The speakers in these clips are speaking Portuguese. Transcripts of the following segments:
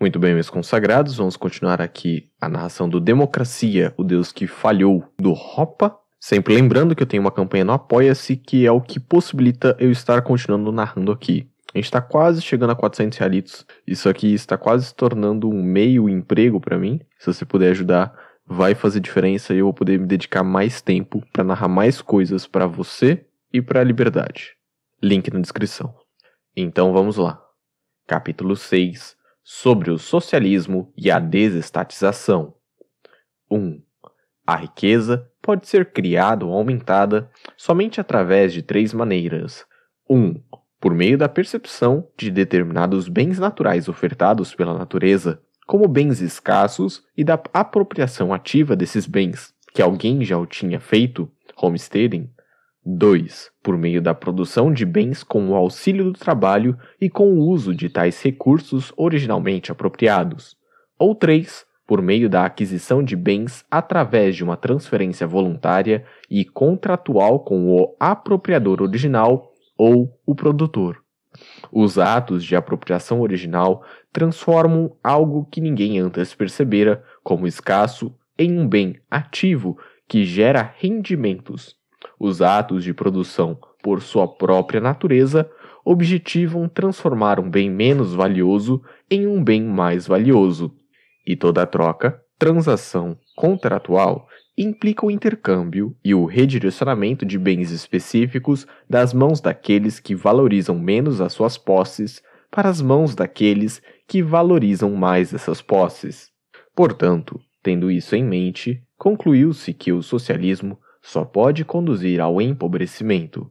Muito bem, meus consagrados, vamos continuar aqui a narração do Democracia, o Deus que Falhou, do Ropa. Sempre lembrando que eu tenho uma campanha no Apoia-se, que é o que possibilita eu estar continuando narrando aqui. A gente está quase chegando a 400 realitos. Isso aqui está quase se tornando um meio emprego para mim. Se você puder ajudar, vai fazer diferença e eu vou poder me dedicar mais tempo para narrar mais coisas para você e para a liberdade. Link na descrição. Então vamos lá. Capítulo 6 sobre o socialismo e a desestatização. 1. Um, a riqueza pode ser criada ou aumentada somente através de três maneiras. 1. Um, por meio da percepção de determinados bens naturais ofertados pela natureza como bens escassos e da apropriação ativa desses bens, que alguém já o tinha feito, homesteading, 2. Por meio da produção de bens com o auxílio do trabalho e com o uso de tais recursos originalmente apropriados. Ou 3. Por meio da aquisição de bens através de uma transferência voluntária e contratual com o apropriador original ou o produtor. Os atos de apropriação original transformam algo que ninguém antes percebera como escasso em um bem ativo que gera rendimentos os atos de produção, por sua própria natureza, objetivam transformar um bem menos valioso em um bem mais valioso. E toda troca, transação contratual implica o intercâmbio e o redirecionamento de bens específicos das mãos daqueles que valorizam menos as suas posses para as mãos daqueles que valorizam mais essas posses. Portanto, tendo isso em mente, concluiu-se que o socialismo só pode conduzir ao empobrecimento.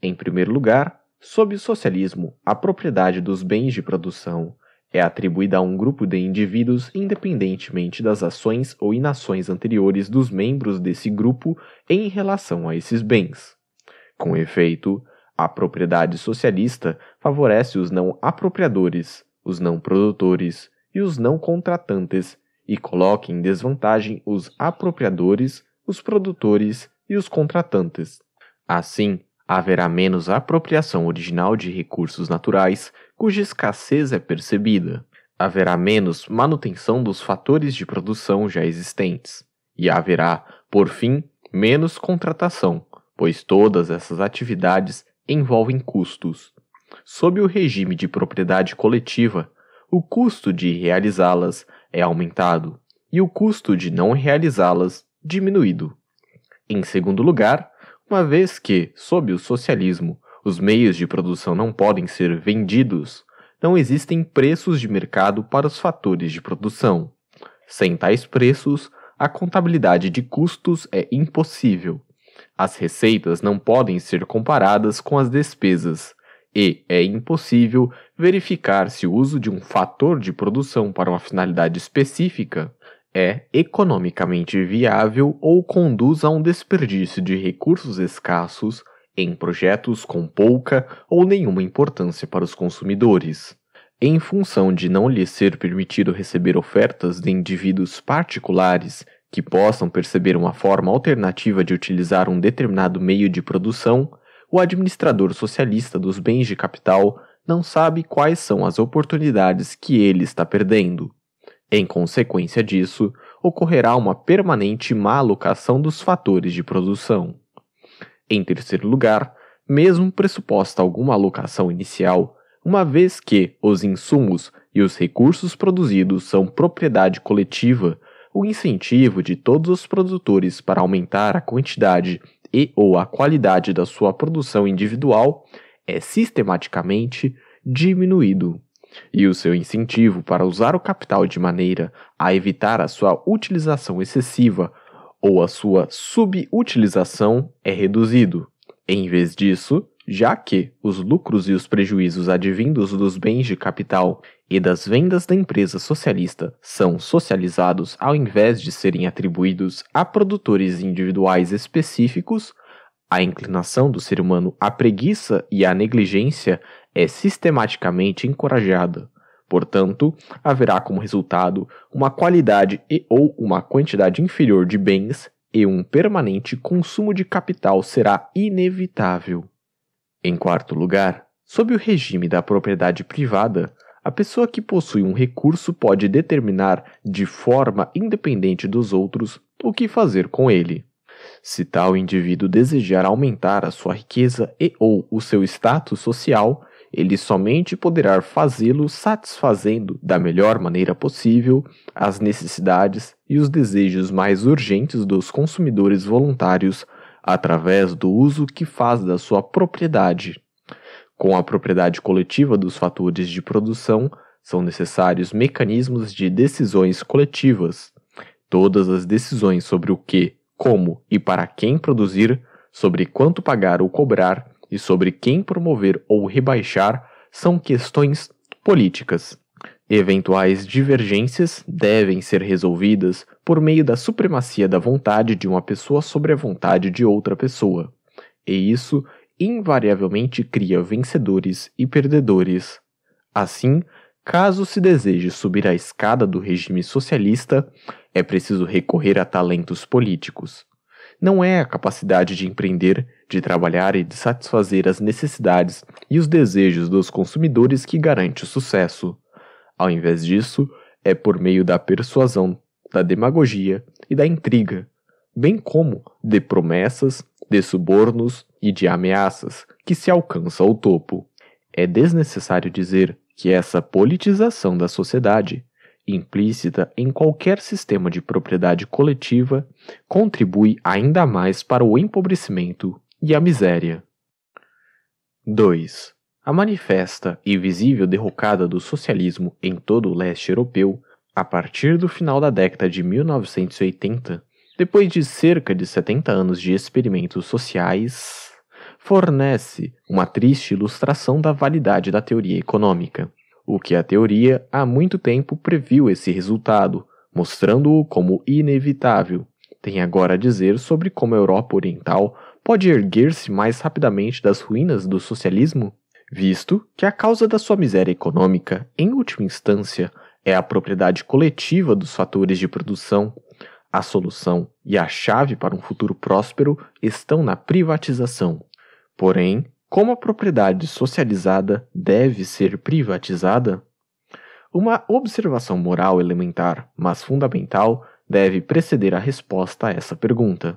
Em primeiro lugar, sob o socialismo, a propriedade dos bens de produção é atribuída a um grupo de indivíduos independentemente das ações ou inações anteriores dos membros desse grupo em relação a esses bens. Com efeito, a propriedade socialista favorece os não apropriadores, os não produtores e os não contratantes e coloca em desvantagem os apropriadores, os produtores e os contratantes. Assim, haverá menos apropriação original de recursos naturais, cuja escassez é percebida. Haverá menos manutenção dos fatores de produção já existentes. E haverá, por fim, menos contratação, pois todas essas atividades envolvem custos. Sob o regime de propriedade coletiva, o custo de realizá-las é aumentado e o custo de não realizá-las diminuído. Em segundo lugar, uma vez que, sob o socialismo, os meios de produção não podem ser vendidos, não existem preços de mercado para os fatores de produção. Sem tais preços, a contabilidade de custos é impossível. As receitas não podem ser comparadas com as despesas, e é impossível verificar se o uso de um fator de produção para uma finalidade específica é economicamente viável ou conduz a um desperdício de recursos escassos em projetos com pouca ou nenhuma importância para os consumidores. Em função de não lhe ser permitido receber ofertas de indivíduos particulares que possam perceber uma forma alternativa de utilizar um determinado meio de produção, o administrador socialista dos bens de capital não sabe quais são as oportunidades que ele está perdendo. Em consequência disso, ocorrerá uma permanente má alocação dos fatores de produção. Em terceiro lugar, mesmo pressuposta alguma alocação inicial, uma vez que os insumos e os recursos produzidos são propriedade coletiva, o incentivo de todos os produtores para aumentar a quantidade e ou a qualidade da sua produção individual é sistematicamente diminuído e o seu incentivo para usar o capital de maneira a evitar a sua utilização excessiva ou a sua subutilização é reduzido. Em vez disso, já que os lucros e os prejuízos advindos dos bens de capital e das vendas da empresa socialista são socializados ao invés de serem atribuídos a produtores individuais específicos, a inclinação do ser humano à preguiça e à negligência é sistematicamente encorajada. Portanto, haverá como resultado uma qualidade e ou uma quantidade inferior de bens e um permanente consumo de capital será inevitável. Em quarto lugar, sob o regime da propriedade privada, a pessoa que possui um recurso pode determinar de forma independente dos outros o que fazer com ele. Se tal indivíduo desejar aumentar a sua riqueza e ou o seu status social, ele somente poderá fazê-lo satisfazendo da melhor maneira possível as necessidades e os desejos mais urgentes dos consumidores voluntários através do uso que faz da sua propriedade. Com a propriedade coletiva dos fatores de produção, são necessários mecanismos de decisões coletivas. Todas as decisões sobre o que, como e para quem produzir, sobre quanto pagar ou cobrar, e sobre quem promover ou rebaixar são questões políticas. Eventuais divergências devem ser resolvidas por meio da supremacia da vontade de uma pessoa sobre a vontade de outra pessoa, e isso invariavelmente cria vencedores e perdedores. Assim, caso se deseje subir a escada do regime socialista, é preciso recorrer a talentos políticos não é a capacidade de empreender, de trabalhar e de satisfazer as necessidades e os desejos dos consumidores que garante o sucesso. Ao invés disso, é por meio da persuasão, da demagogia e da intriga, bem como de promessas, de subornos e de ameaças que se alcança o topo. É desnecessário dizer que essa politização da sociedade implícita em qualquer sistema de propriedade coletiva, contribui ainda mais para o empobrecimento e a miséria. 2. A manifesta e visível derrocada do socialismo em todo o leste europeu, a partir do final da década de 1980, depois de cerca de 70 anos de experimentos sociais, fornece uma triste ilustração da validade da teoria econômica o que a teoria há muito tempo previu esse resultado, mostrando-o como inevitável. Tem agora a dizer sobre como a Europa Oriental pode erguer-se mais rapidamente das ruínas do socialismo? Visto que a causa da sua miséria econômica, em última instância, é a propriedade coletiva dos fatores de produção, a solução e a chave para um futuro próspero estão na privatização. Porém, como a propriedade socializada deve ser privatizada? Uma observação moral elementar, mas fundamental, deve preceder a resposta a essa pergunta.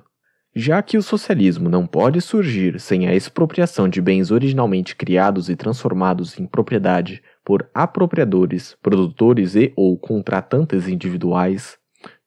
Já que o socialismo não pode surgir sem a expropriação de bens originalmente criados e transformados em propriedade por apropriadores, produtores e ou contratantes individuais,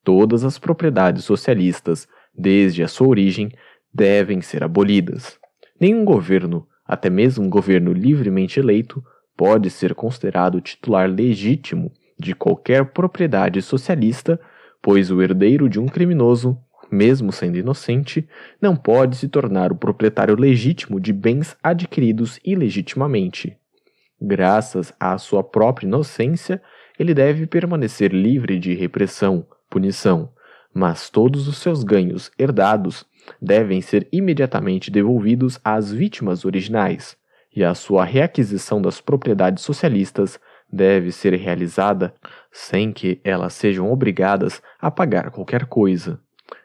todas as propriedades socialistas, desde a sua origem, devem ser abolidas. Nenhum governo, até mesmo um governo livremente eleito pode ser considerado titular legítimo de qualquer propriedade socialista, pois o herdeiro de um criminoso, mesmo sendo inocente, não pode se tornar o proprietário legítimo de bens adquiridos ilegitimamente. Graças à sua própria inocência, ele deve permanecer livre de repressão, punição, mas todos os seus ganhos herdados devem ser imediatamente devolvidos às vítimas originais, e a sua reaquisição das propriedades socialistas deve ser realizada sem que elas sejam obrigadas a pagar qualquer coisa.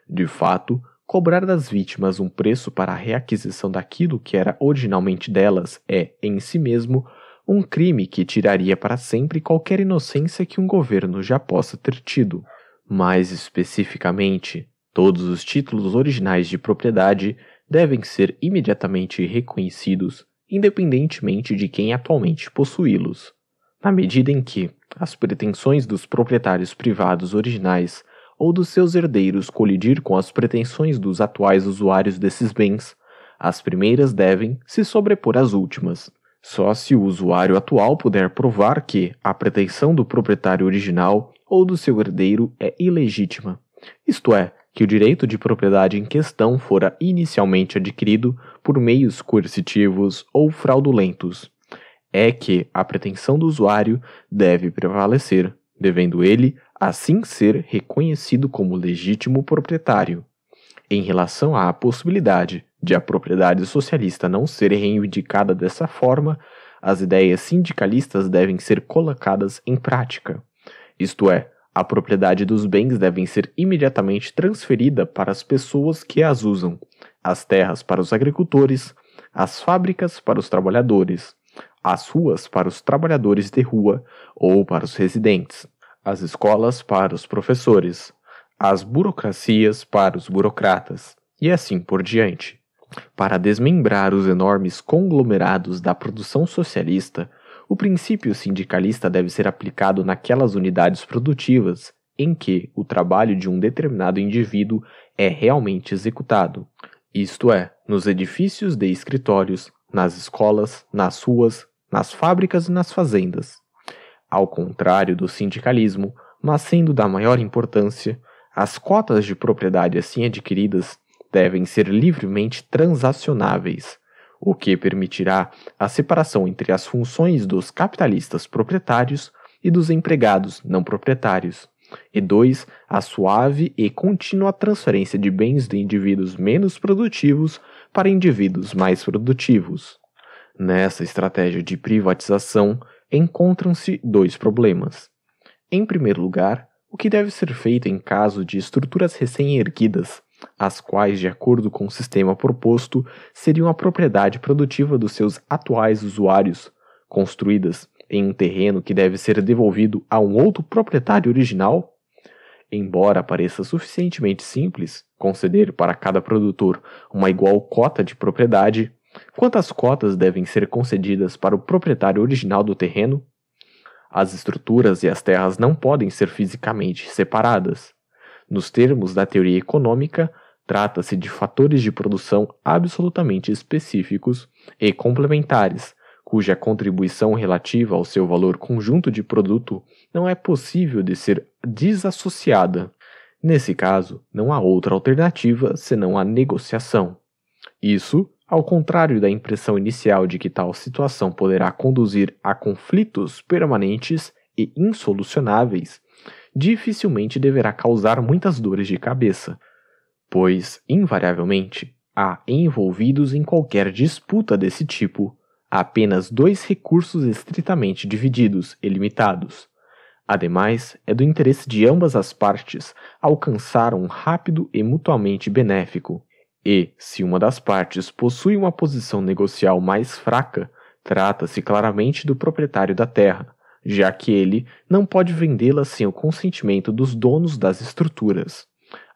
De fato, cobrar das vítimas um preço para a reaquisição daquilo que era originalmente delas é, em si mesmo, um crime que tiraria para sempre qualquer inocência que um governo já possa ter tido. Mais especificamente, Todos os títulos originais de propriedade devem ser imediatamente reconhecidos, independentemente de quem atualmente possuí-los, na medida em que as pretensões dos proprietários privados originais ou dos seus herdeiros colidir com as pretensões dos atuais usuários desses bens, as primeiras devem se sobrepor às últimas. Só se o usuário atual puder provar que a pretensão do proprietário original ou do seu herdeiro é ilegítima, isto é, que o direito de propriedade em questão fora inicialmente adquirido por meios coercitivos ou fraudulentos. É que a pretensão do usuário deve prevalecer, devendo ele assim ser reconhecido como legítimo proprietário. Em relação à possibilidade de a propriedade socialista não ser reivindicada dessa forma, as ideias sindicalistas devem ser colocadas em prática. Isto é, a propriedade dos bens devem ser imediatamente transferida para as pessoas que as usam, as terras para os agricultores, as fábricas para os trabalhadores, as ruas para os trabalhadores de rua ou para os residentes, as escolas para os professores, as burocracias para os burocratas, e assim por diante. Para desmembrar os enormes conglomerados da produção socialista, o princípio sindicalista deve ser aplicado naquelas unidades produtivas em que o trabalho de um determinado indivíduo é realmente executado, isto é, nos edifícios de escritórios, nas escolas, nas ruas, nas fábricas e nas fazendas. Ao contrário do sindicalismo, mas sendo da maior importância, as cotas de propriedade assim adquiridas devem ser livremente transacionáveis, o que permitirá a separação entre as funções dos capitalistas proprietários e dos empregados não proprietários. E dois, A suave e contínua transferência de bens de indivíduos menos produtivos para indivíduos mais produtivos. Nessa estratégia de privatização, encontram-se dois problemas. Em primeiro lugar, o que deve ser feito em caso de estruturas recém-erguidas as quais, de acordo com o sistema proposto, seriam a propriedade produtiva dos seus atuais usuários, construídas em um terreno que deve ser devolvido a um outro proprietário original? Embora pareça suficientemente simples conceder para cada produtor uma igual cota de propriedade, quantas cotas devem ser concedidas para o proprietário original do terreno? As estruturas e as terras não podem ser fisicamente separadas. Nos termos da teoria econômica, trata-se de fatores de produção absolutamente específicos e complementares, cuja contribuição relativa ao seu valor conjunto de produto não é possível de ser desassociada. Nesse caso, não há outra alternativa senão a negociação. Isso, ao contrário da impressão inicial de que tal situação poderá conduzir a conflitos permanentes e insolucionáveis, dificilmente deverá causar muitas dores de cabeça, pois, invariavelmente, há envolvidos em qualquer disputa desse tipo apenas dois recursos estritamente divididos e limitados. Ademais, é do interesse de ambas as partes alcançar um rápido e mutuamente benéfico. E, se uma das partes possui uma posição negocial mais fraca, trata-se claramente do proprietário da terra, já que ele não pode vendê-la sem o consentimento dos donos das estruturas,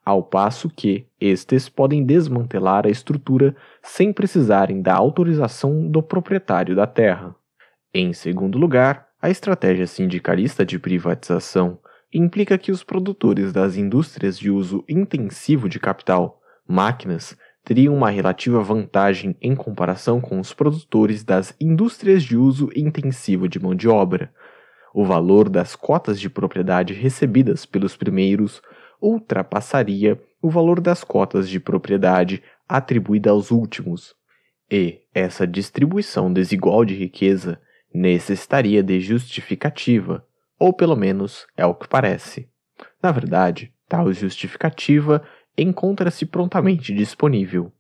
ao passo que estes podem desmantelar a estrutura sem precisarem da autorização do proprietário da terra. Em segundo lugar, a estratégia sindicalista de privatização implica que os produtores das indústrias de uso intensivo de capital, máquinas, teriam uma relativa vantagem em comparação com os produtores das indústrias de uso intensivo de mão de obra, o valor das cotas de propriedade recebidas pelos primeiros ultrapassaria o valor das cotas de propriedade atribuída aos últimos, e essa distribuição desigual de riqueza necessitaria de justificativa, ou pelo menos é o que parece. Na verdade, tal justificativa encontra-se prontamente disponível.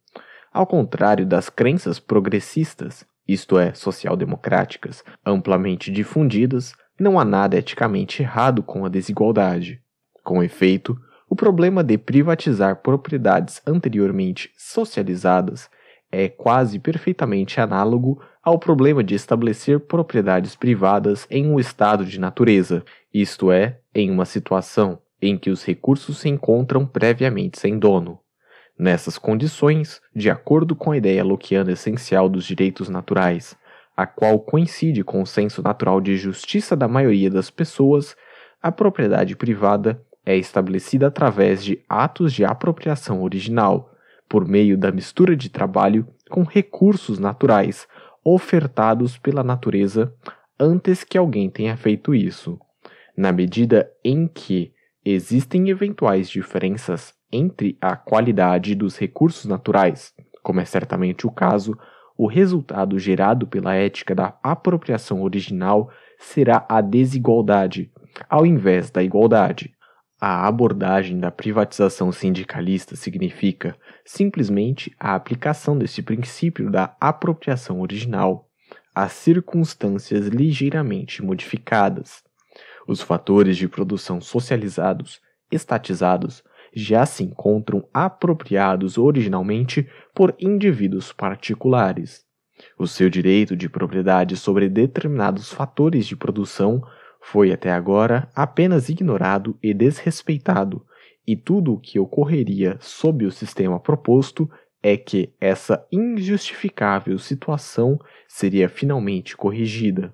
Ao contrário das crenças progressistas, isto é, social-democráticas, amplamente difundidas, não há nada eticamente errado com a desigualdade. Com efeito, o problema de privatizar propriedades anteriormente socializadas é quase perfeitamente análogo ao problema de estabelecer propriedades privadas em um estado de natureza, isto é, em uma situação em que os recursos se encontram previamente sem dono. Nessas condições, de acordo com a ideia loquiana essencial dos direitos naturais, a qual coincide com o senso natural de justiça da maioria das pessoas, a propriedade privada é estabelecida através de atos de apropriação original, por meio da mistura de trabalho com recursos naturais ofertados pela natureza antes que alguém tenha feito isso. Na medida em que existem eventuais diferenças entre a qualidade dos recursos naturais, como é certamente o caso o resultado gerado pela ética da apropriação original será a desigualdade, ao invés da igualdade. A abordagem da privatização sindicalista significa simplesmente a aplicação desse princípio da apropriação original a circunstâncias ligeiramente modificadas. Os fatores de produção socializados, estatizados, já se encontram apropriados originalmente por indivíduos particulares. O seu direito de propriedade sobre determinados fatores de produção foi até agora apenas ignorado e desrespeitado, e tudo o que ocorreria sob o sistema proposto é que essa injustificável situação seria finalmente corrigida.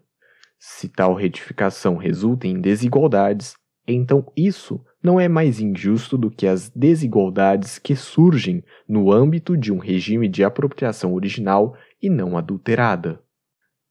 Se tal retificação resulta em desigualdades, então isso não é mais injusto do que as desigualdades que surgem no âmbito de um regime de apropriação original e não adulterada.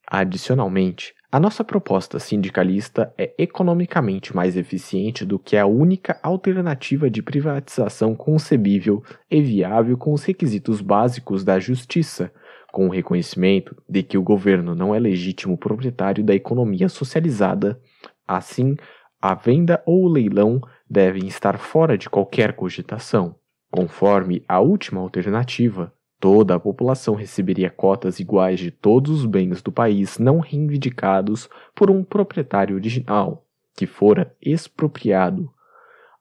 Adicionalmente, a nossa proposta sindicalista é economicamente mais eficiente do que a única alternativa de privatização concebível e viável com os requisitos básicos da justiça, com o reconhecimento de que o governo não é legítimo proprietário da economia socializada, assim a venda ou o leilão devem estar fora de qualquer cogitação. Conforme a última alternativa, toda a população receberia cotas iguais de todos os bens do país não reivindicados por um proprietário original, que fora expropriado.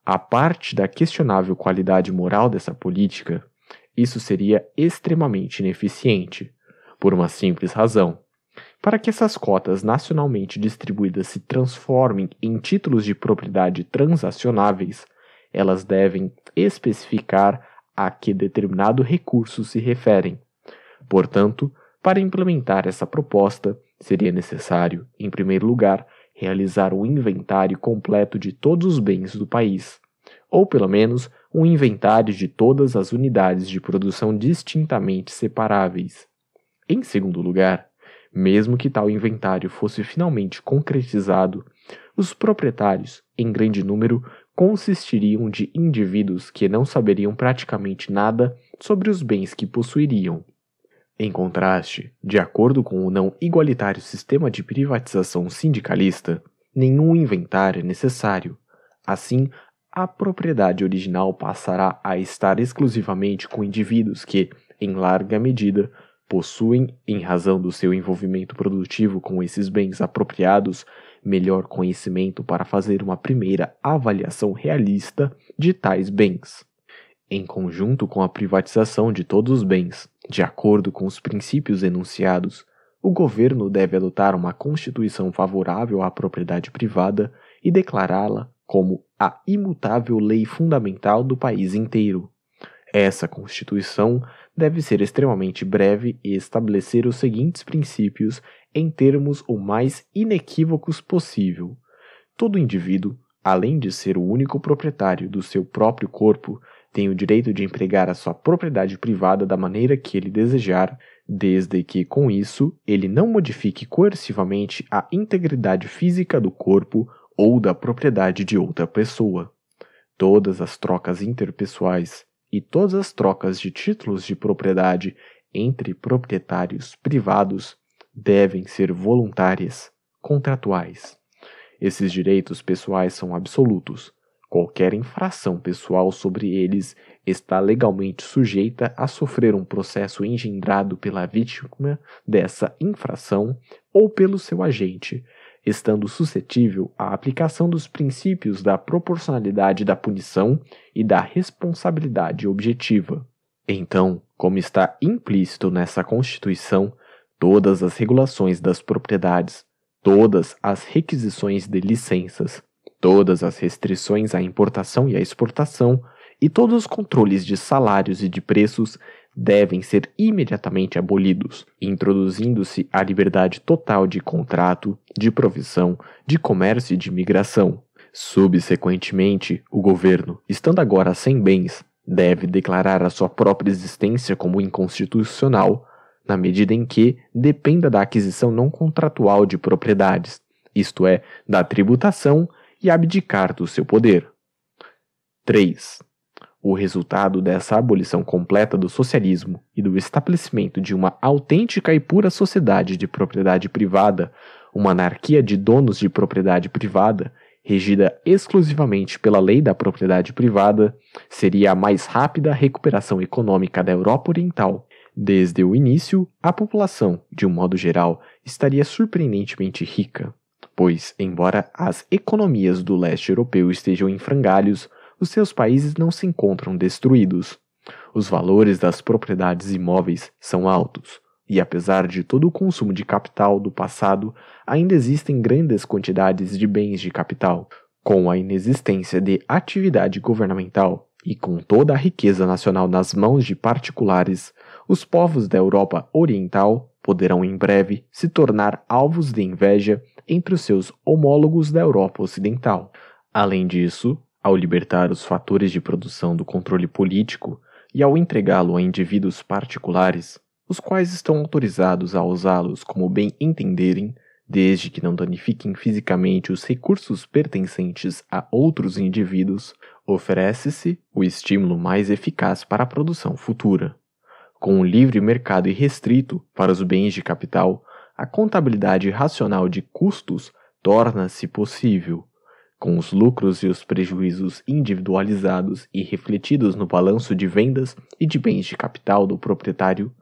A parte da questionável qualidade moral dessa política, isso seria extremamente ineficiente, por uma simples razão. Para que essas cotas nacionalmente distribuídas se transformem em títulos de propriedade transacionáveis, elas devem especificar a que determinado recurso se referem. Portanto, para implementar essa proposta, seria necessário, em primeiro lugar, realizar o um inventário completo de todos os bens do país, ou pelo menos um inventário de todas as unidades de produção distintamente separáveis. Em segundo lugar, mesmo que tal inventário fosse finalmente concretizado, os proprietários, em grande número, consistiriam de indivíduos que não saberiam praticamente nada sobre os bens que possuiriam. Em contraste, de acordo com o não igualitário sistema de privatização sindicalista, nenhum inventário é necessário. Assim, a propriedade original passará a estar exclusivamente com indivíduos que, em larga medida, possuem, em razão do seu envolvimento produtivo com esses bens apropriados, melhor conhecimento para fazer uma primeira avaliação realista de tais bens. Em conjunto com a privatização de todos os bens, de acordo com os princípios enunciados, o governo deve adotar uma constituição favorável à propriedade privada e declará-la como a imutável lei fundamental do país inteiro. Essa Constituição deve ser extremamente breve e estabelecer os seguintes princípios em termos o mais inequívocos possível. Todo indivíduo, além de ser o único proprietário do seu próprio corpo, tem o direito de empregar a sua propriedade privada da maneira que ele desejar, desde que, com isso, ele não modifique coercivamente a integridade física do corpo ou da propriedade de outra pessoa. Todas as trocas interpessoais, e todas as trocas de títulos de propriedade entre proprietários privados devem ser voluntárias, contratuais. Esses direitos pessoais são absolutos. Qualquer infração pessoal sobre eles está legalmente sujeita a sofrer um processo engendrado pela vítima dessa infração ou pelo seu agente, estando suscetível à aplicação dos princípios da proporcionalidade da punição e da responsabilidade objetiva. Então, como está implícito nessa Constituição, todas as regulações das propriedades, todas as requisições de licenças, todas as restrições à importação e à exportação e todos os controles de salários e de preços devem ser imediatamente abolidos, introduzindo-se a liberdade total de contrato, de provisão, de comércio e de migração. Subsequentemente, o governo, estando agora sem bens, deve declarar a sua própria existência como inconstitucional, na medida em que dependa da aquisição não contratual de propriedades, isto é, da tributação, e abdicar do seu poder. 3 o resultado dessa abolição completa do socialismo e do estabelecimento de uma autêntica e pura sociedade de propriedade privada, uma anarquia de donos de propriedade privada, regida exclusivamente pela lei da propriedade privada, seria a mais rápida recuperação econômica da Europa Oriental. Desde o início, a população, de um modo geral, estaria surpreendentemente rica, pois, embora as economias do leste europeu estejam em frangalhos, os seus países não se encontram destruídos. Os valores das propriedades imóveis são altos, e apesar de todo o consumo de capital do passado, ainda existem grandes quantidades de bens de capital. Com a inexistência de atividade governamental e com toda a riqueza nacional nas mãos de particulares, os povos da Europa Oriental poderão em breve se tornar alvos de inveja entre os seus homólogos da Europa Ocidental. Além disso, ao libertar os fatores de produção do controle político e ao entregá-lo a indivíduos particulares, os quais estão autorizados a usá-los como bem entenderem, desde que não danifiquem fisicamente os recursos pertencentes a outros indivíduos, oferece-se o estímulo mais eficaz para a produção futura. Com um livre mercado irrestrito para os bens de capital, a contabilidade racional de custos torna-se possível, com os lucros e os prejuízos individualizados e refletidos no balanço de vendas e de bens de capital do proprietário,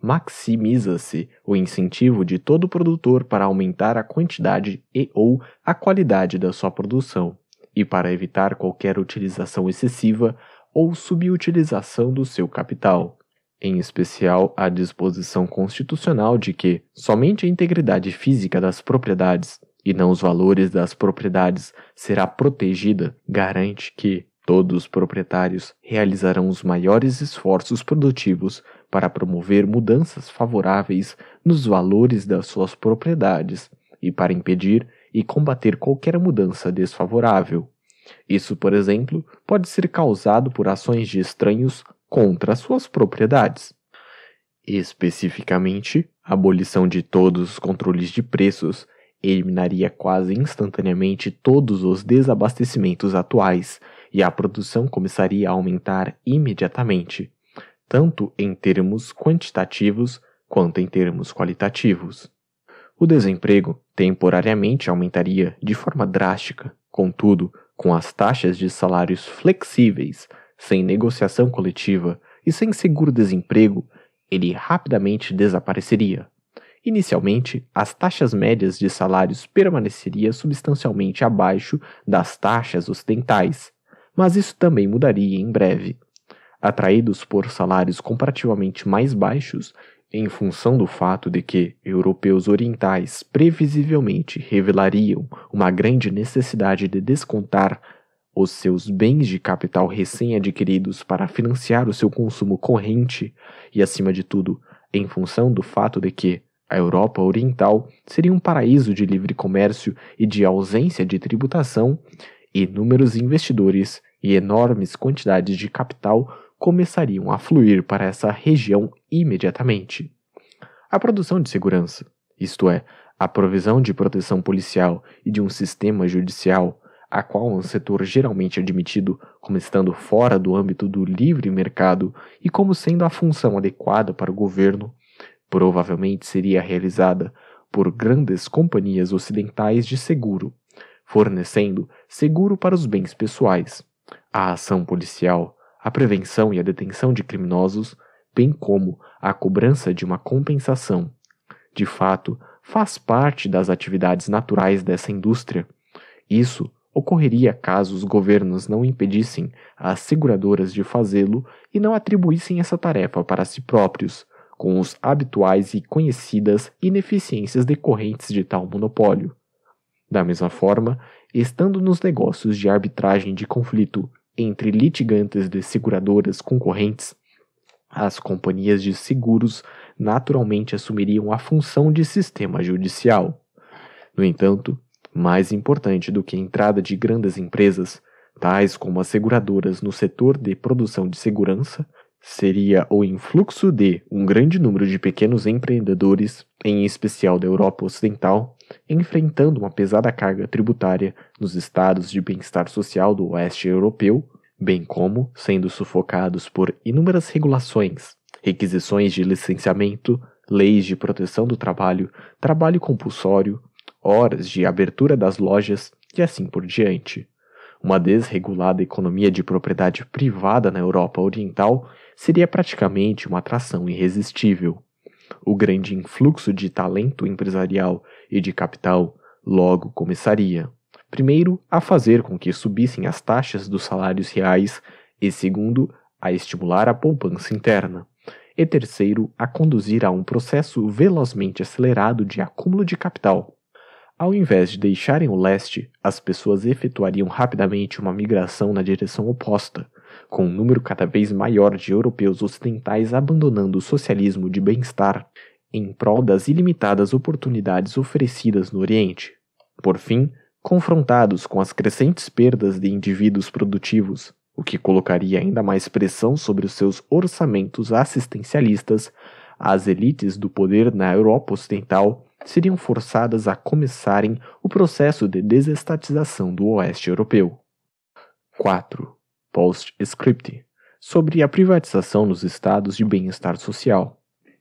maximiza-se o incentivo de todo produtor para aumentar a quantidade e ou a qualidade da sua produção e para evitar qualquer utilização excessiva ou subutilização do seu capital. Em especial, a disposição constitucional de que somente a integridade física das propriedades e não os valores das propriedades será protegida, garante que todos os proprietários realizarão os maiores esforços produtivos para promover mudanças favoráveis nos valores das suas propriedades e para impedir e combater qualquer mudança desfavorável. Isso, por exemplo, pode ser causado por ações de estranhos contra suas propriedades. Especificamente, a abolição de todos os controles de preços eliminaria quase instantaneamente todos os desabastecimentos atuais e a produção começaria a aumentar imediatamente, tanto em termos quantitativos quanto em termos qualitativos. O desemprego temporariamente aumentaria de forma drástica, contudo, com as taxas de salários flexíveis, sem negociação coletiva e sem seguro-desemprego, ele rapidamente desapareceria. Inicialmente, as taxas médias de salários permaneceriam substancialmente abaixo das taxas ocidentais, mas isso também mudaria em breve. Atraídos por salários comparativamente mais baixos, em função do fato de que europeus orientais previsivelmente revelariam uma grande necessidade de descontar os seus bens de capital recém-adquiridos para financiar o seu consumo corrente e, acima de tudo, em função do fato de que a Europa Oriental seria um paraíso de livre comércio e de ausência de tributação, e inúmeros investidores e enormes quantidades de capital começariam a fluir para essa região imediatamente. A produção de segurança, isto é, a provisão de proteção policial e de um sistema judicial, a qual um setor geralmente admitido como estando fora do âmbito do livre mercado e como sendo a função adequada para o governo, Provavelmente seria realizada por grandes companhias ocidentais de seguro, fornecendo seguro para os bens pessoais, a ação policial, a prevenção e a detenção de criminosos, bem como a cobrança de uma compensação. De fato, faz parte das atividades naturais dessa indústria. Isso ocorreria caso os governos não impedissem as seguradoras de fazê-lo e não atribuíssem essa tarefa para si próprios, com os habituais e conhecidas ineficiências decorrentes de tal monopólio. Da mesma forma, estando nos negócios de arbitragem de conflito entre litigantes de seguradoras concorrentes, as companhias de seguros naturalmente assumiriam a função de sistema judicial. No entanto, mais importante do que a entrada de grandes empresas, tais como as seguradoras no setor de produção de segurança, seria o influxo de um grande número de pequenos empreendedores, em especial da Europa Ocidental, enfrentando uma pesada carga tributária nos estados de bem-estar social do oeste europeu, bem como sendo sufocados por inúmeras regulações, requisições de licenciamento, leis de proteção do trabalho, trabalho compulsório, horas de abertura das lojas e assim por diante. Uma desregulada economia de propriedade privada na Europa Oriental seria praticamente uma atração irresistível. O grande influxo de talento empresarial e de capital logo começaria. Primeiro, a fazer com que subissem as taxas dos salários reais, e segundo, a estimular a poupança interna. E terceiro, a conduzir a um processo velozmente acelerado de acúmulo de capital. Ao invés de deixarem o leste, as pessoas efetuariam rapidamente uma migração na direção oposta, com um número cada vez maior de europeus ocidentais abandonando o socialismo de bem-estar em prol das ilimitadas oportunidades oferecidas no Oriente. Por fim, confrontados com as crescentes perdas de indivíduos produtivos, o que colocaria ainda mais pressão sobre os seus orçamentos assistencialistas, as elites do poder na Europa Ocidental seriam forçadas a começarem o processo de desestatização do Oeste Europeu. 4. Post-Script, sobre a privatização nos estados de bem-estar social.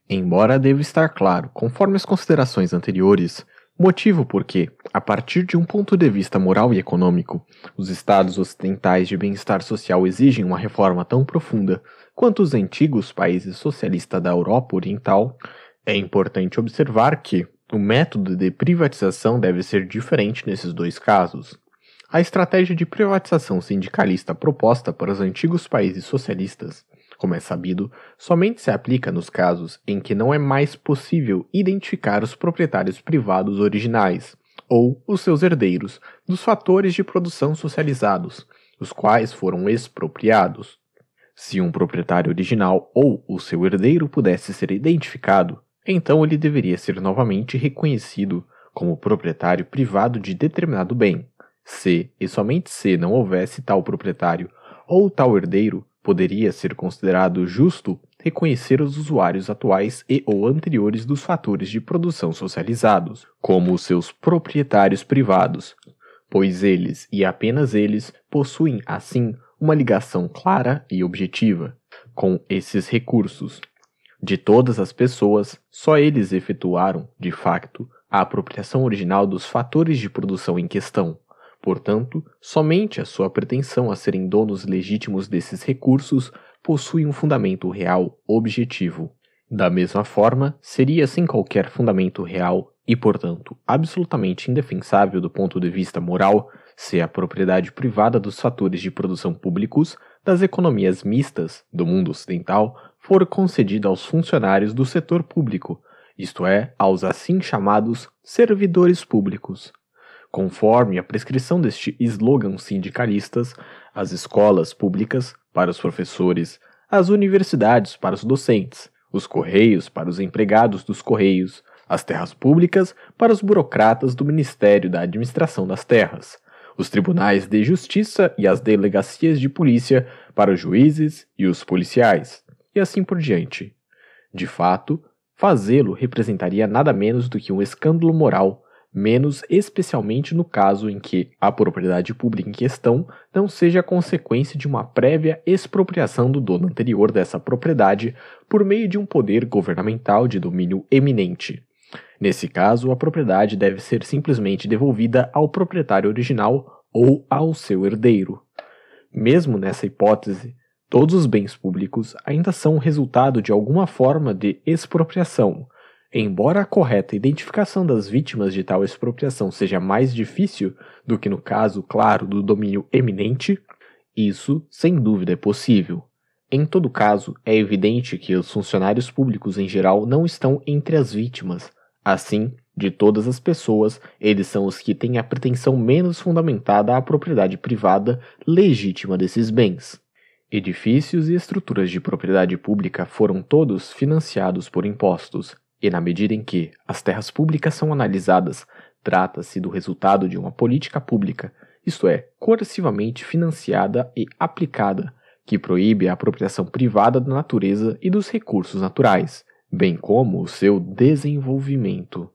Embora deva estar claro, conforme as considerações anteriores, motivo por que, a partir de um ponto de vista moral e econômico, os estados ocidentais de bem-estar social exigem uma reforma tão profunda quanto os antigos países socialistas da Europa Oriental, é importante observar que o método de privatização deve ser diferente nesses dois casos. A estratégia de privatização sindicalista proposta para os antigos países socialistas, como é sabido, somente se aplica nos casos em que não é mais possível identificar os proprietários privados originais, ou os seus herdeiros, dos fatores de produção socializados, os quais foram expropriados. Se um proprietário original ou o seu herdeiro pudesse ser identificado, então ele deveria ser novamente reconhecido como proprietário privado de determinado bem, se, e somente se, não houvesse tal proprietário ou tal herdeiro, poderia ser considerado justo reconhecer os usuários atuais e ou anteriores dos fatores de produção socializados, como os seus proprietários privados, pois eles e apenas eles possuem, assim, uma ligação clara e objetiva com esses recursos. De todas as pessoas, só eles efetuaram, de facto, a apropriação original dos fatores de produção em questão. Portanto, somente a sua pretensão a serem donos legítimos desses recursos possui um fundamento real objetivo. Da mesma forma, seria sem qualquer fundamento real e, portanto, absolutamente indefensável do ponto de vista moral se a propriedade privada dos fatores de produção públicos das economias mistas do mundo ocidental for concedida aos funcionários do setor público, isto é, aos assim chamados servidores públicos. Conforme a prescrição deste slogan sindicalistas, as escolas públicas para os professores, as universidades para os docentes, os correios para os empregados dos correios, as terras públicas para os burocratas do Ministério da Administração das Terras, os tribunais de justiça e as delegacias de polícia para os juízes e os policiais, e assim por diante. De fato, fazê-lo representaria nada menos do que um escândalo moral menos especialmente no caso em que a propriedade pública em questão não seja consequência de uma prévia expropriação do dono anterior dessa propriedade por meio de um poder governamental de domínio eminente. Nesse caso, a propriedade deve ser simplesmente devolvida ao proprietário original ou ao seu herdeiro. Mesmo nessa hipótese, todos os bens públicos ainda são resultado de alguma forma de expropriação Embora a correta identificação das vítimas de tal expropriação seja mais difícil do que no caso claro do domínio eminente, isso sem dúvida é possível. Em todo caso, é evidente que os funcionários públicos em geral não estão entre as vítimas. Assim, de todas as pessoas, eles são os que têm a pretensão menos fundamentada à propriedade privada legítima desses bens. Edifícios e estruturas de propriedade pública foram todos financiados por impostos, e na medida em que as terras públicas são analisadas, trata-se do resultado de uma política pública, isto é, coercivamente financiada e aplicada, que proíbe a apropriação privada da natureza e dos recursos naturais, bem como o seu desenvolvimento.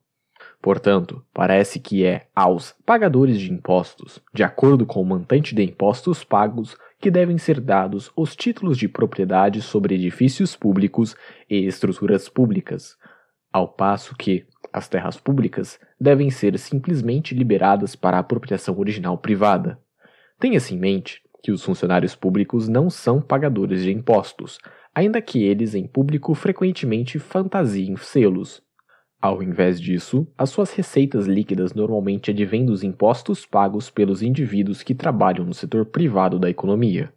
Portanto, parece que é aos pagadores de impostos, de acordo com o montante de impostos pagos, que devem ser dados os títulos de propriedade sobre edifícios públicos e estruturas públicas, ao passo que as terras públicas devem ser simplesmente liberadas para a apropriação original privada. Tenha-se em mente que os funcionários públicos não são pagadores de impostos, ainda que eles em público frequentemente fantasiem selos. Ao invés disso, as suas receitas líquidas normalmente advêm dos impostos pagos pelos indivíduos que trabalham no setor privado da economia.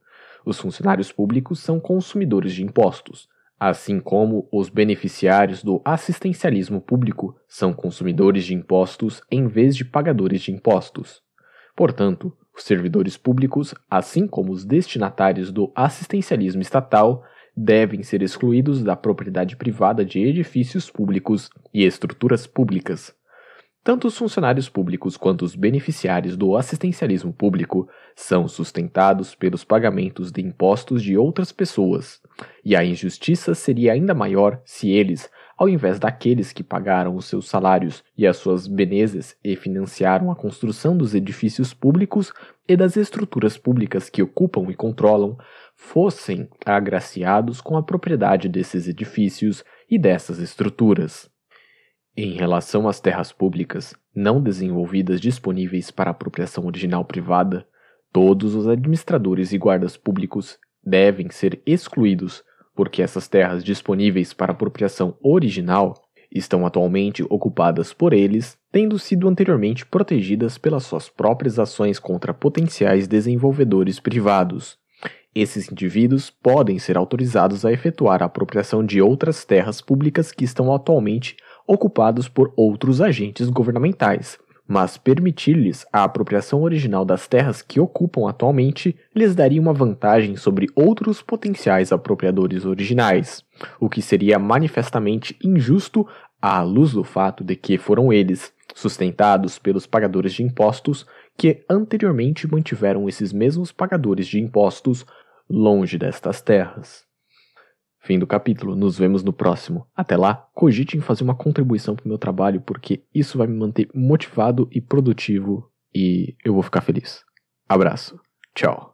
Os funcionários públicos são consumidores de impostos, assim como os beneficiários do assistencialismo público são consumidores de impostos em vez de pagadores de impostos. Portanto, os servidores públicos, assim como os destinatários do assistencialismo estatal, devem ser excluídos da propriedade privada de edifícios públicos e estruturas públicas. Tanto os funcionários públicos quanto os beneficiários do assistencialismo público são sustentados pelos pagamentos de impostos de outras pessoas, e a injustiça seria ainda maior se eles, ao invés daqueles que pagaram os seus salários e as suas benezes e financiaram a construção dos edifícios públicos e das estruturas públicas que ocupam e controlam, fossem agraciados com a propriedade desses edifícios e dessas estruturas. Em relação às terras públicas não desenvolvidas disponíveis para apropriação original privada, todos os administradores e guardas públicos devem ser excluídos, porque essas terras disponíveis para apropriação original estão atualmente ocupadas por eles, tendo sido anteriormente protegidas pelas suas próprias ações contra potenciais desenvolvedores privados. Esses indivíduos podem ser autorizados a efetuar a apropriação de outras terras públicas que estão atualmente ocupados por outros agentes governamentais, mas permitir-lhes a apropriação original das terras que ocupam atualmente lhes daria uma vantagem sobre outros potenciais apropriadores originais, o que seria manifestamente injusto à luz do fato de que foram eles, sustentados pelos pagadores de impostos, que anteriormente mantiveram esses mesmos pagadores de impostos longe destas terras. Fim do capítulo, nos vemos no próximo. Até lá, cogite em fazer uma contribuição para o meu trabalho, porque isso vai me manter motivado e produtivo e eu vou ficar feliz. Abraço, tchau.